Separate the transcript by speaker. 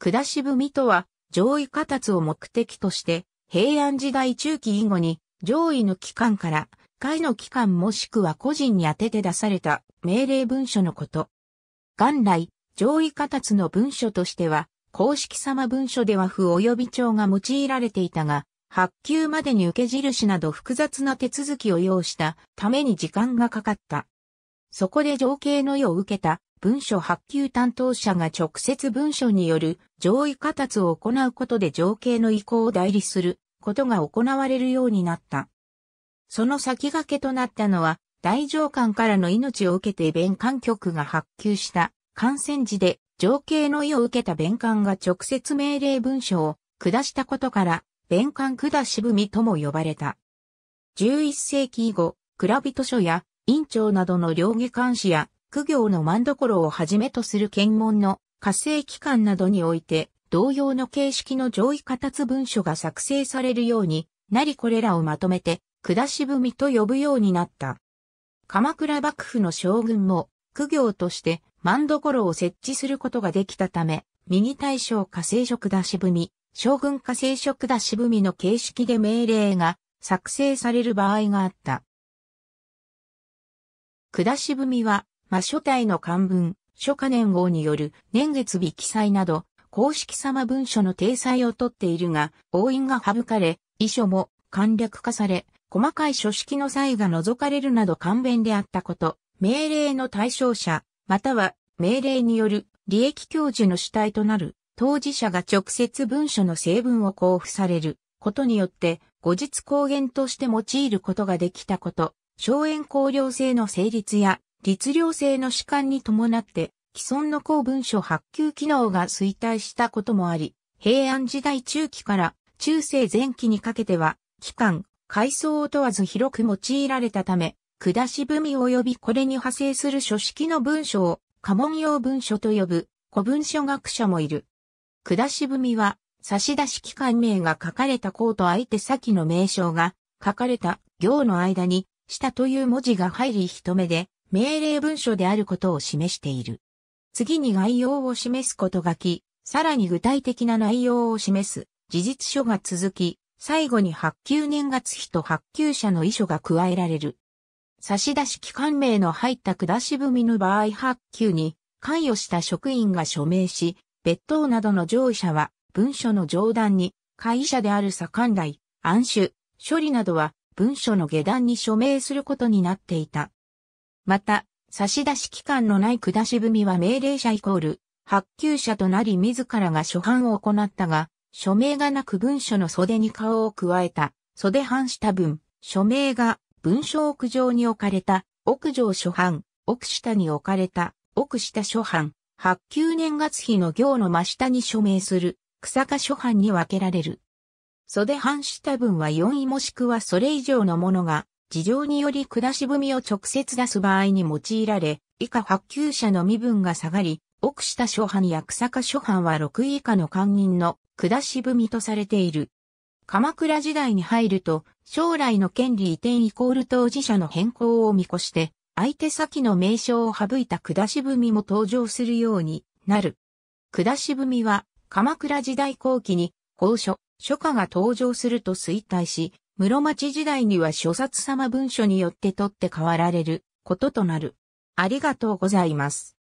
Speaker 1: 下踏みとは、上位下達を目的として、平安時代中期以後に、上位の機関から、会の機関もしくは個人に宛てて出された命令文書のこと。元来、上位下達の文書としては、公式様文書では符及び帳が用いられていたが、発給までに受け印など複雑な手続きを要したために時間がかかった。そこで情景の世を受けた文書発給担当者が直接文書による上位下達を行うことで情景の意向を代理することが行われるようになった。その先駆けとなったのは、大上官からの命を受けて弁管局が発給した感染時で情景の意を受けた弁官が直接命令文書を下したことから、弁官下しみとも呼ばれた。11世紀以後、蔵人書や院長などの両下監視や苦行の万所をはじめとする検問の火星機関などにおいて、同様の形式の上位下達文書が作成されるようになりこれらをまとめて、下し文と呼ぶようになった。鎌倉幕府の将軍も、苦行として万所を設置することができたため、右大将火星職下し文、将軍火星職下し文の形式で命令が作成される場合があった。下し文は魔書体の漢文、書家年号による年月日記載など、公式様文書の体裁をとっているが、押印が省かれ、遺書も簡略化され、細かい書式の際が除かれるなど簡便であったこと、命令の対象者、または命令による利益教授の主体となる当事者が直接文書の成分を交付されることによって後日公言として用いることができたこと、荘園公領制の成立や律令制の主観に伴って、既存の公文書発給機能が衰退したこともあり、平安時代中期から中世前期にかけては、期間、階層を問わず広く用いられたため、下し文及びこれに派生する書式の文書を、家紋用文書と呼ぶ、古文書学者もいる。下し文は、差出期間名が書かれた項と相手先の名称が書かれた行の間に、下という文字が入り一目で、命令文書であることを示している。次に概要を示すことがき、さらに具体的な内容を示す事実書が続き、最後に発給年月日と発給者の遺書が加えられる。差出期間名の入った下し文の場合発給に関与した職員が署名し、別当などの上位者は文書の上段に、会社である左官来、暗種、処理などは文書の下段に署名することになっていた。また、差出期間のない下し文は命令者イコール、発給者となり自らが初版を行ったが、署名がなく文書の袖に顔を加えた、袖版した分、署名が文書屋上に置かれた、屋上初版、奥下に置かれた、奥下初版、発給年月日の行の真下に署名する、草加初版に分けられる。袖版した分は4位もしくはそれ以上のものが事情により下し踏みを直接出す場合に用いられ、以下発給者の身分が下がり、奥下諸藩や草加諸藩は6位以下の官人の下し踏みとされている。鎌倉時代に入ると、将来の権利移転イコール当事者の変更を見越して、相手先の名称を省いた下し踏みも登場するようになる。下し踏みは、鎌倉時代後期に、公書、書家が登場すると衰退し、室町時代には諸薩様文書によって取って代わられることとなる。ありがとうございます。